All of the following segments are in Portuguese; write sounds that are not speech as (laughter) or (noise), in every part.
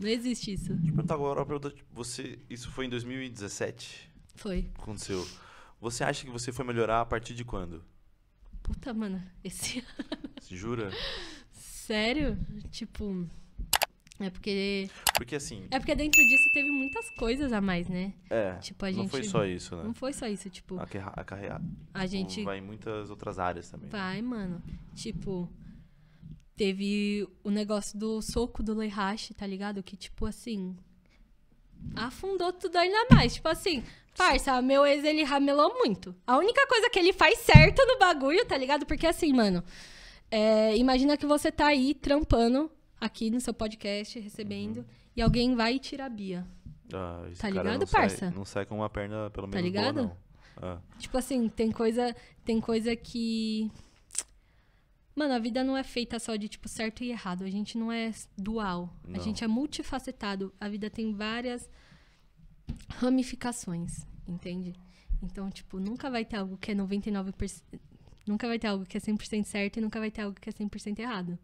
Não existe isso. Deixa eu perguntar agora, tipo, você, isso foi em 2017? Foi. Aconteceu. Você acha que você foi melhorar a partir de quando? Puta, mano, esse (laughs) ano. Se jura? Sério? Tipo. É porque. Porque assim. É porque dentro disso teve muitas coisas a mais, né? É. Tipo, a gente. Não foi só isso, né? Não foi só isso, tipo. Acarreado. A tipo, gente. Vai em muitas outras áreas também. Né? Vai, mano. Tipo, Teve o negócio do soco do Leihashi, tá ligado? Que, tipo assim. Afundou tudo ainda mais. Tipo assim, parça, meu ex ele ramelou muito. A única coisa que ele faz certo no bagulho, tá ligado? Porque assim, mano. É, imagina que você tá aí trampando aqui no seu podcast, recebendo, uhum. e alguém vai e tira a Bia. Ah, tá ligado, não parça? Sai, não sai com uma perna, pelo tá menos, tá ligado? Boa, ah. É. Tipo assim, tem coisa, tem coisa que Mano, a vida não é feita só de, tipo, certo e errado. A gente não é dual. Não. A gente é multifacetado. A vida tem várias ramificações, entende? Então, tipo, nunca vai ter algo que é 99%. Nunca vai ter algo que é 100% certo e nunca vai ter algo que é 100% errado.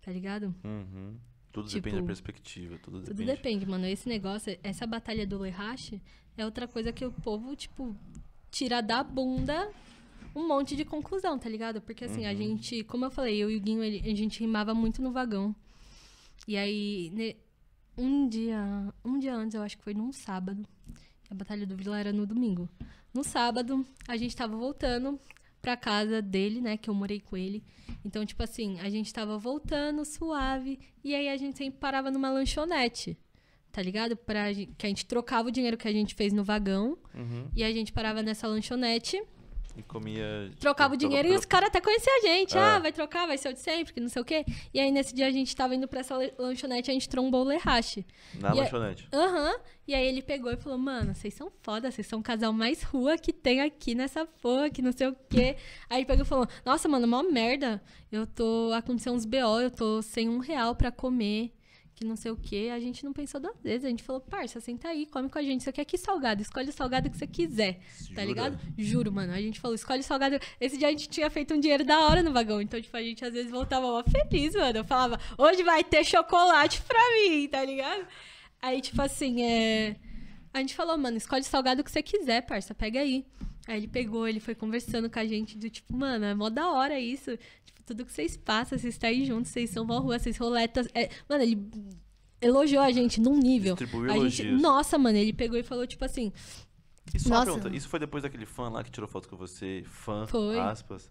Tá ligado? Uhum. Tudo tipo, depende da perspectiva, tudo depende. Tudo depende, mano. Esse negócio, essa batalha do Lehash é outra coisa que o povo, tipo, tira da bunda um monte de conclusão, tá ligado? Porque assim, uhum. a gente, como eu falei, eu e o Guinho, ele, a gente rimava muito no vagão. E aí, ne, um dia, um dia antes, eu acho que foi num sábado. A Batalha do Vila era no domingo. No sábado, a gente tava voltando pra casa dele, né? Que eu morei com ele. Então, tipo assim, a gente tava voltando suave. E aí a gente sempre parava numa lanchonete tá ligado? Pra, que a gente trocava o dinheiro que a gente fez no vagão uhum. e a gente parava nessa lanchonete e comia. Trocava o dinheiro pelo... e os caras até conheciam a gente. Ah. ah. vai trocar, vai ser o de sempre, que não sei o quê. E aí nesse dia a gente tava indo pra essa lanchonete a gente trombou o Lerrache. Na e lanchonete? Aham. Uhum. E aí ele pegou e falou: Mano, vocês são foda, vocês são o casal mais rua que tem aqui nessa porra, que não sei o quê. aí pegou e falou: Nossa, mano, mó merda. Eu tô. Aconteceu uns BO, eu tô sem um real pra comer que não sei o que, a gente não pensou duas vezes. A gente falou, parça, senta aí, come com a gente. Você quer que salgado? Escolhe o salgado que você quiser. Tá Jura? Tá ligado? Juro, mano. A gente falou, escolhe o salgado. Esse dia a gente tinha feito um dinheiro da hora no vagão. Então, tipo, a gente às vezes voltava mó feliz, mano. Eu falava, hoje vai ter chocolate pra mim, tá ligado? Aí, tipo assim, é. A gente falou, mano, escolhe o salgado que você quiser, parça, pega aí. Aí ele pegou, ele foi conversando com a gente, do tipo, mano, é mó da hora isso tudo que vocês passam, vocês estão aí juntos, vocês são rua, vocês roletam. É, mano, ele elogiou a gente num nível. a gente, nossa, mano, ele pegou e falou tipo assim. isso nossa. pergunta, isso foi depois daquele fã lá que tirou foto com você, fã, foi. aspas.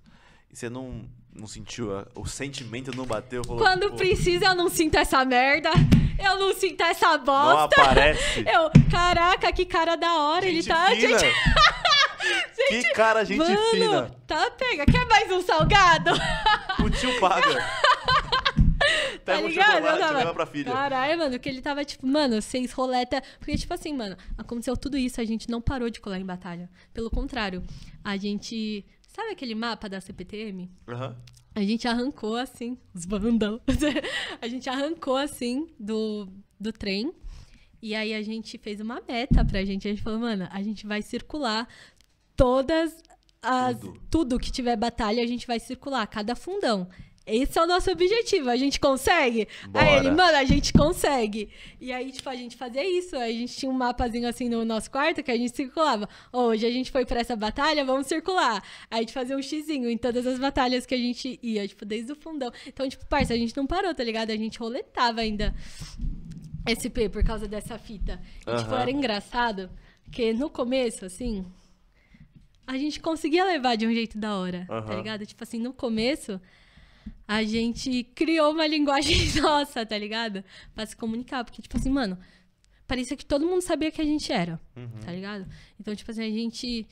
E você não, não sentiu a, o sentimento, não bateu? Rolou, Quando pô, precisa, eu não sinto essa merda. Eu não sinto essa bosta. Não aparece. Eu, caraca, que cara da hora. Gente ele tá. Fina. Gente gente. Que cara, gente mano, fina. Tá, pega. Quer mais um salgado? O tio paga. (laughs) Tá pega tá um ligado? chocolate, tava... pra filha. Caralho, mano, que ele tava tipo, mano, seis roleta. Porque, tipo assim, mano, aconteceu tudo isso, a gente não parou de colar em batalha. Pelo contrário, a gente. Sabe aquele mapa da CPTM? Uhum. A gente arrancou assim, os bandão. (laughs) a gente arrancou assim do, do trem. E aí a gente fez uma meta pra gente. A gente falou, mano, a gente vai circular todas as. Tudo. tudo que tiver batalha, a gente vai circular, cada fundão. Esse é o nosso objetivo, a gente consegue? Bora. Aí ele, mano, a gente consegue. E aí, tipo, a gente fazia isso. Aí a gente tinha um mapazinho assim no nosso quarto que a gente circulava. Hoje a gente foi para essa batalha, vamos circular. Aí a gente fazia um xizinho em todas as batalhas que a gente ia, tipo, desde o fundão. Então, tipo, parça, a gente não parou, tá ligado? A gente roletava ainda SP por causa dessa fita. E, uhum. tipo, era engraçado, porque no começo, assim, a gente conseguia levar de um jeito da hora, uhum. tá ligado? Tipo assim, no começo, a gente criou uma (laughs) linguagem nossa, tá ligado? Pra se comunicar. Porque, tipo assim, mano, parecia que todo mundo sabia que a gente era, uhum. tá ligado? Então, tipo assim, a gente.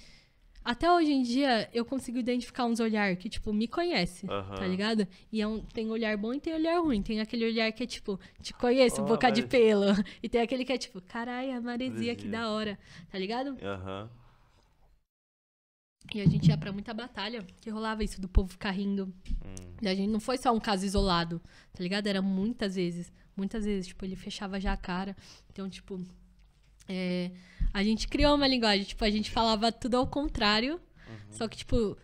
Até hoje em dia, eu consigo identificar uns olhar que, tipo, me conhece, uhum. tá ligado? E é um, tem olhar bom e tem olhar ruim. Tem aquele olhar que é, tipo, te conheço, oh, boca mas... de pelo. (laughs) E tem aquele que é, tipo, caralho, maresia, Maresia. que da hora, tá ligado? Aham. Uhum. E a gente ia para muita batalha, que rolava isso do povo ficar rindo. Hum. E a gente não foi só um caso isolado, tá ligado? Era muitas vezes. Muitas vezes, tipo, ele fechava já a cara. Então, tipo, é, a gente criou uma linguagem, tipo, a gente falava tudo ao contrário. Uhum. Só que, tipo,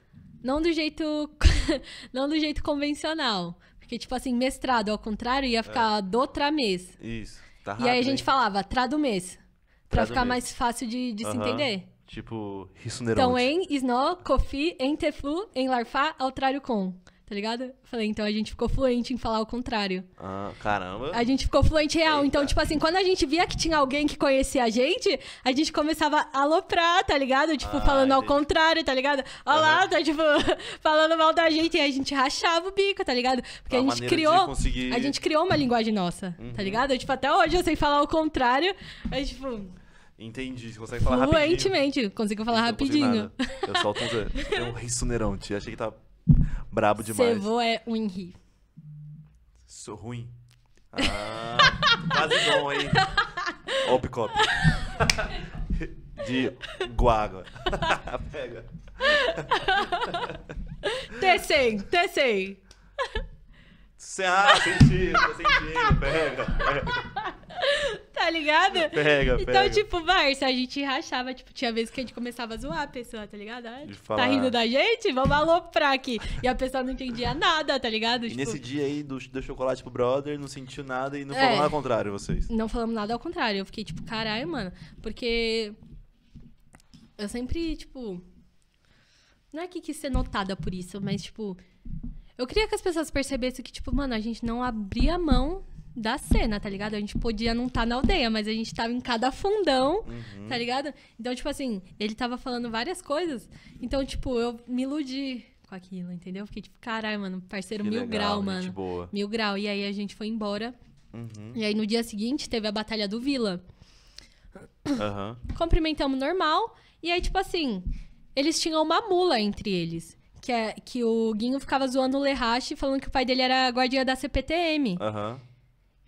não do jeito. (laughs) não do jeito convencional. Porque, tipo assim, mestrado ao contrário ia ficar é. do tramês. Isso. Tá rápido, e aí a gente hein? falava, trado do mês. Pra ficar mês. mais fácil de, de uhum. se entender. Tipo, Hissuneron. Então, em Sno, Kofi, em Teflu, em Larfá, trário com. Tá ligado? Falei, então a gente ficou fluente em falar o contrário. Ah, caramba. A gente ficou fluente real. Então, Eita. Então, tipo assim, quando a gente via que tinha alguém que conhecia a gente, a gente começava a aloprar, tá ligado? Tipo, ah, falando entendi. ao contrário, tá ligado? Olha uhum. lá, tá, tipo, (laughs) falando mal da gente. E a gente rachava o bico, tá ligado? Porque a gente criou. Conseguir... A gente criou uma linguagem nossa, tá uhum. tá ligado? tipo, até hoje eu sei falar o contrário, mas, tipo. Entendi, você consegue falar Fluentemente, rapidinho. Fluentemente, consigo falar eu rapidinho. Eu solto É um rei sunerante, achei que tá brabo demais. avô é Henri. Sou ruim. Ah, quase bom aí. Opcop. De guágua. (laughs) Pega. Tecem, tecem. Ah, tô sentindo, Pega, pega tá ligado? Pega, então, pega. tipo, Barça, a gente rachava, tipo, tinha vezes que a gente começava a zoar a pessoa, tá ligado? Ah, tipo, tá rindo da gente? Vamos aloprar aqui. E a pessoa não entendia nada, tá ligado? E tipo... nesse dia aí do, do chocolate pro brother, não sentiu nada e não é, falou nada ao contrário, vocês. Não falamos nada ao contrário. Eu fiquei, tipo, caralho, mano. Porque eu sempre, tipo. Não é que quis ser notada por isso, mas, tipo. Eu queria que as pessoas percebessem que, tipo, mano, a gente não abria mão da cena, tá ligado? A gente podia não estar tá na aldeia, mas a gente tava em cada fundão, uhum. tá ligado? Então, tipo assim, ele tava falando várias coisas. Então, tipo, eu me iludi com aquilo, entendeu? Fiquei tipo, caralho, mano, parceiro que mil legal, grau, mano. Boa. Mil grau. E aí a gente foi embora. Uhum. E aí no dia seguinte teve a Batalha do Vila. Uhum. Cumprimentamos normal. E aí, tipo assim, eles tinham uma mula entre eles. Que, é, que o Guinho ficava zoando o Lerrache falando que o pai dele era guardião da CPTM. Aham. Uhum.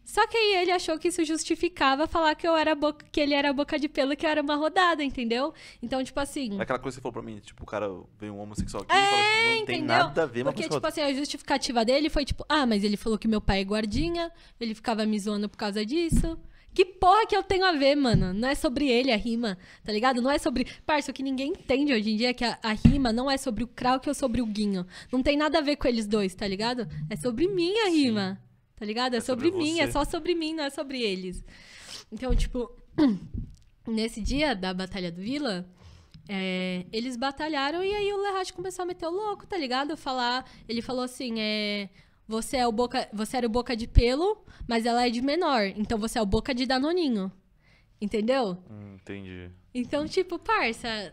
Só que aí ele achou que isso justificava falar que eu era boca, que ele era boca de pelo, que eu era uma rodada, entendeu? Então, tipo assim. É aquela coisa que você falou pra mim, tipo, o cara veio um homossexual aqui é, e fala assim, não entendeu? tem nada a ver, mano Porque, tipo assim, a justificativa dele foi, tipo, ah, mas ele falou que meu pai é guardinha, ele ficava me zoando por causa disso. Que porra que eu tenho a ver, mano? Não é sobre ele a rima, tá ligado? Não é sobre. Parça, o que ninguém entende hoje em dia é que a, a rima não é sobre o Krauk ou sobre o Guinho. Não tem nada a ver com eles dois, tá ligado? É sobre mim a Sim. rima. Tá ligado? É, é sobre, sobre mim, é você. é só sobre mim, não é sobre eles. Então, tipo, (clears throat) nesse dia da Batalha do Vila, é, eles batalharam e aí o Lerrat começou a meter o louco, tá ligado? Falar, ele falou assim, é, você é o boca, você era o boca de pelo, mas ela é de menor, então você é o boca de danoninho. Entendeu? Hum, entendi. Então, tipo, parça,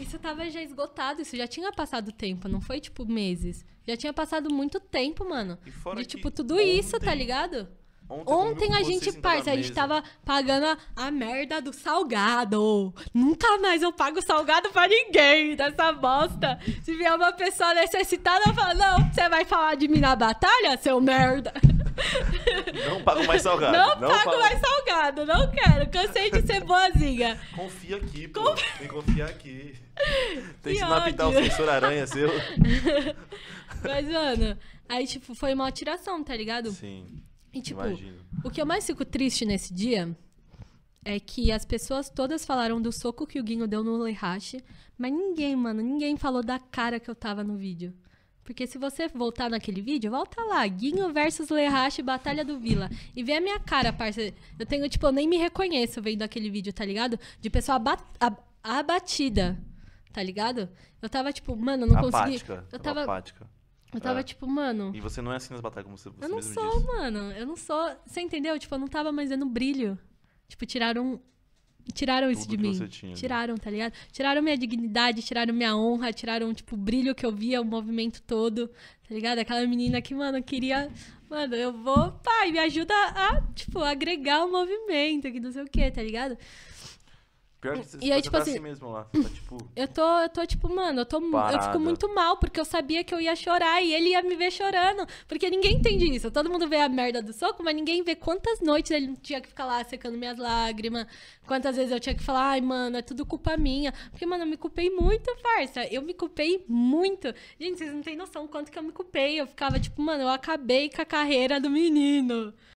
isso tava já esgotado, isso já tinha passado tempo, não foi tipo meses. Já tinha passado muito tempo, mano. E fora de, tipo, tudo ontem, isso, tá ligado? Ontem, ontem a gente, parça, a gente tava pagando a, a, merda do salgado. Nunca mais eu pago salgado pra ninguém dessa bosta. Se vier uma pessoa necessitada, eu falo, não, você vai falar de mim na batalha, seu merda? (laughs) Não pago mais salgado. Não, não pago, pago, mais salgado, não quero. Cansei de ser boazinha. Confia aqui, pô. Conf... Tem que confiar aqui. (laughs) Tem que ensinar o sensor aranha seu. (laughs) Mas, mano, aí, tipo, foi uma atiração, tá ligado? Sim. E, tipo, imagino. o que eu mais fico triste nesse dia é que as pessoas todas falaram do soco que o Guinho deu no Lerrache mas ninguém, mano, ninguém falou da cara que eu tava no vídeo. Porque se você voltar naquele vídeo, volta lá, Guinho versus Lerrache Batalha do Vila. E vê a minha cara, parça. Eu tenho, tipo, eu nem me reconheço vendo aquele vídeo, tá ligado? De pessoa abat abatida, tá ligado? Eu tava, tipo, mano, não apática, consegui. Eu tava. Apática. Eu tava é. tipo, mano. E você não é assim nas batalhas, como você, você Eu não sou, mano. Eu não sou. Você entendeu? Tipo, eu não tava mais vendo brilho. Tipo, tiraram. Tiraram Tudo isso de mim. Tinha, né? tiraram, né? tá ligado? Tiraram minha dignidade, tiraram minha honra, tiraram, tipo, o brilho que eu via, o movimento todo, tá ligado? Aquela menina que, mano, queria. Mano, eu vou, pai, me ajuda a, tipo, agregar o movimento, que não sei o quê, tá ligado? Pior que você, e aí, tipo assim, assim, mesmo lá. (clears throat) Tá, tipo... Eu tô, eu tô, tipo, mano, eu, tô, Parada. eu fico muito mal, porque eu sabia que eu ia chorar e ele ia me ver chorando. Porque ninguém entende isso. Todo mundo vê a merda do soco, mas ninguém vê quantas noites ele tinha que ficar lá secando minhas lágrimas. Quantas vezes eu tinha que falar, ai, mano, é tudo culpa minha. Porque, mano, eu me culpei muito, parça. Eu me culpei muito. Gente, vocês não têm noção quanto que eu me culpei. Eu ficava, tipo, mano, eu acabei com a carreira do menino.